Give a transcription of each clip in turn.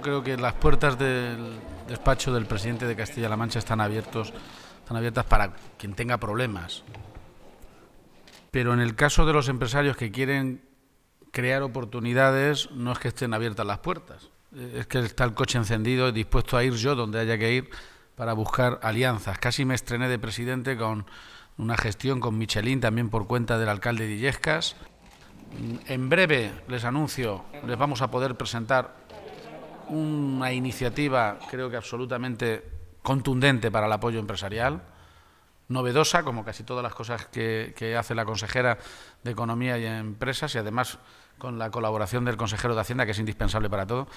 creo que las puertas del despacho del presidente de Castilla-La Mancha están, abiertos, están abiertas para quien tenga problemas. Pero en el caso de los empresarios que quieren crear oportunidades, no es que estén abiertas las puertas. Es que está el coche encendido, y dispuesto a ir yo donde haya que ir para buscar alianzas. Casi me estrené de presidente con una gestión con Michelin, también por cuenta del alcalde de Illescas. En breve les anuncio, les vamos a poder presentar una iniciativa, creo que absolutamente contundente para el apoyo empresarial, novedosa, como casi todas las cosas que, hace la consejera de Economía y Empresas, y además con la colaboración del consejero de Hacienda, que es indispensable para todo.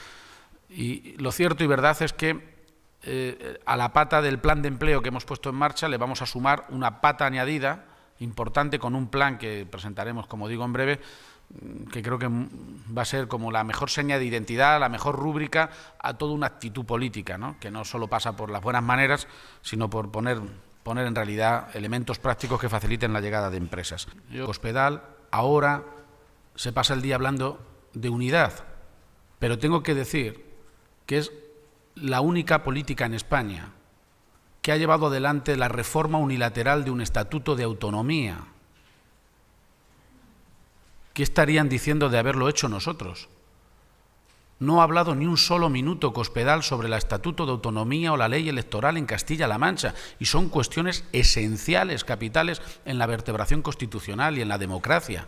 Y lo cierto y verdad es que eh, a la pata del plan de empleo que hemos puesto en marcha le vamos a sumar una pata añadida importante con un plan que presentaremos, como digo, en breve, que creo que va a ser como la mejor seña de identidad, la mejor rúbrica a toda una actitud política, que no solo pasa por las buenas maneras, sino por poner, poner en realidad elementos prácticos que faciliten la llegada de empresas. Hospedal ahora se pasa el día hablando de unidad, pero tengo que decir que es la única política en España que ha llevado adelante la reforma unilateral de un estatuto de autonomía ¿Qué estarían diciendo de haberlo hecho nosotros? No ha hablado ni un solo minuto Cospedal sobre el Estatuto de Autonomía o la ley electoral en Castilla-La Mancha, y son cuestiones esenciales, capitales, en la vertebración constitucional y en la democracia.